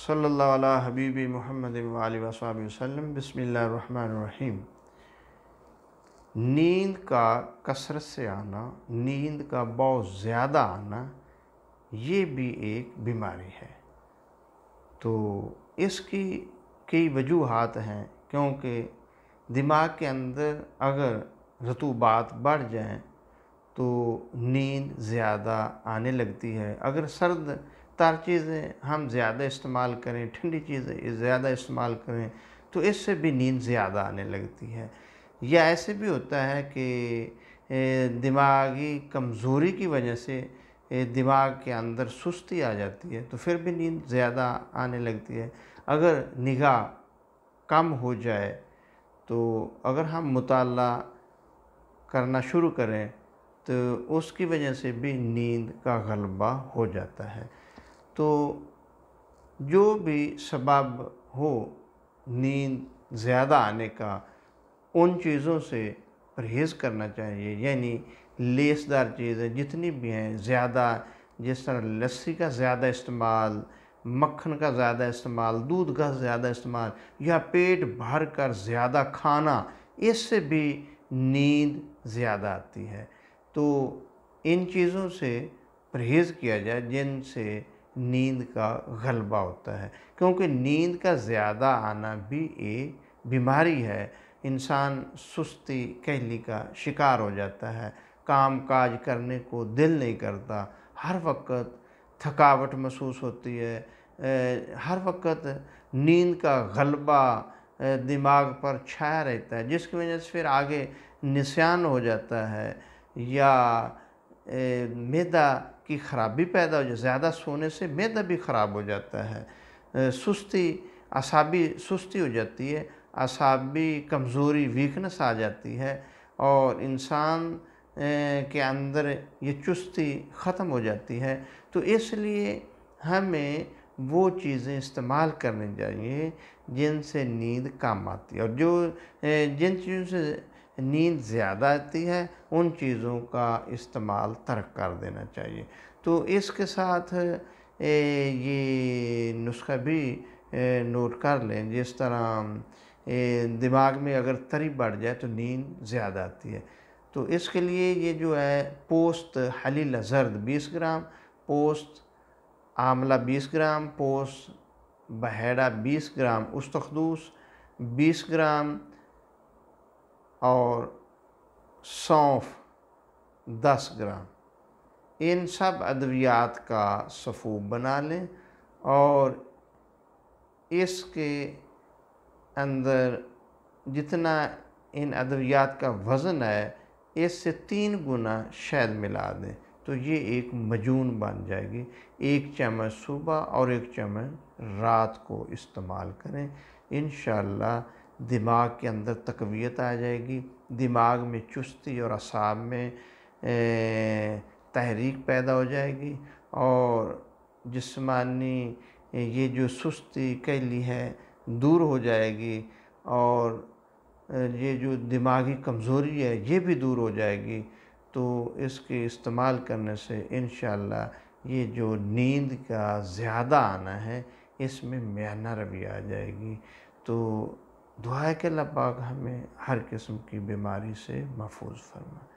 सल्ला हबीबी महमद वसम बसमीम नींद का कसरत से आना नींद का बहुत ज़्यादा आना ये भी एक बीमारी है तो इसकी कई वजूहत हैं क्योंकि दिमाग के अंदर अगर रतूबात बढ़ जाएँ तो नींद ज़्यादा आने लगती है अगर सर्द तार चीज़ें हम ज़्यादा इस्तेमाल करें ठंडी चीज़ें ज़्यादा इस्तेमाल करें तो इससे भी नींद ज़्यादा आने लगती है या ऐसे भी होता है कि दिमागी कमज़ोरी की वजह से दिमाग के अंदर सुस्ती आ जाती है तो फिर भी नींद ज़्यादा आने लगती है अगर निगाह कम हो जाए तो अगर हम मुताल करना शुरू करें तो उसकी वजह से भी नींद का गलबा हो जाता है तो जो भी सबब हो नींद ज़्यादा आने का उन चीज़ों से परहेज़ करना चाहिए यानी लेसदार चीज़ें जितनी भी हैं ज़्यादा जिस तरह लस्सी का ज़्यादा इस्तेमाल मक्खन का ज़्यादा इस्तेमाल दूध का ज़्यादा इस्तेमाल या पेट भर कर ज़्यादा खाना इससे भी नींद ज़्यादा आती है तो इन चीज़ों से परहेज़ किया जाए जिनसे नींद का गलबा होता है क्योंकि नींद का ज़्यादा आना भी एक बीमारी है इंसान सुस्ती कहली का शिकार हो जाता है काम काज करने को दिल नहीं करता हर वक्त थकावट महसूस होती है हर वक्त नींद का गलबा दिमाग पर छाया रहता है जिसकी वजह से फिर आगे निशान हो जाता है या मैदा की खराबी पैदा हो जाए ज़्यादा सोने से मैदा भी ख़राब हो जाता है सुस्ती असाबी सुस्ती हो जाती है असाबी कमज़ोरी वीकनेस आ जाती है और इंसान के अंदर ये चुस्ती ख़त्म हो जाती है तो इसलिए हमें वो चीज़ें इस्तेमाल करनी चाहिए जिनसे नींद कम आती है और जो जिन चीज़ों से नींद ज़्यादा आती है उन चीज़ों का इस्तेमाल तर्क कर देना चाहिए तो इसके साथ ये नुस्खा भी नोट कर लें जिस तरह दिमाग में अगर तरी बढ़ जाए तो नींद ज़्यादा आती है तो इसके लिए ये जो है पोस्त हलीला जर्द बीस ग्राम पोस्त आमला बीस ग्राम पोस्त बहेड़ा बीस ग्राम उस्तखदूस बीस ग्राम और सौंफ दस ग्राम इन सब अद्वियात का सफ़ूब बना लें और इसके अंदर जितना इन अद्वियात का वज़न है इससे तीन गुना शहद मिला दें तो ये एक मजून बन जाएगी एक चम्मच सुबह और एक चम्मच रात को इस्तेमाल करें इन दिमाग के अंदर तकवीत आ जाएगी दिमाग में चुस्ती और असाब में तहरीक पैदा हो जाएगी और जिस्मानी ये जो सुस्ती कैली है दूर हो जाएगी और ये जो दिमागी कमज़ोरी है ये भी दूर हो जाएगी तो इसके इस्तेमाल करने से इन ये जो नींद का ज़्यादा आना है इसमें म्याना रवि आ जाएगी तो दुआ के लबाग हमें हर किस्म की बीमारी से महफूज फरमा